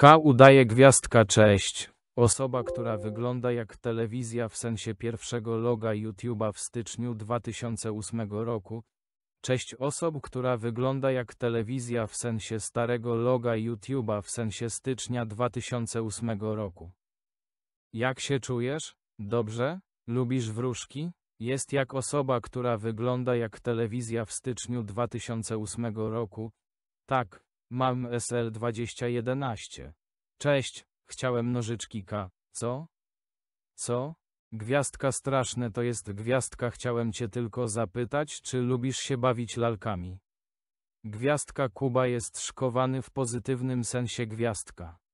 K udaje gwiazdka cześć. Osoba, która wygląda jak telewizja w sensie pierwszego loga YouTube'a w styczniu 2008 roku. Cześć osób, która wygląda jak telewizja w sensie starego loga YouTube'a w sensie stycznia 2008 roku. Jak się czujesz? Dobrze? Lubisz wróżki? Jest jak osoba, która wygląda jak telewizja w styczniu 2008 roku. Tak, Mam SL2011. Cześć, chciałem nożyczki K, co? Co? Gwiazdka straszne to jest gwiazdka chciałem cię tylko zapytać czy lubisz się bawić lalkami. Gwiazdka Kuba jest szkowany w pozytywnym sensie gwiazdka.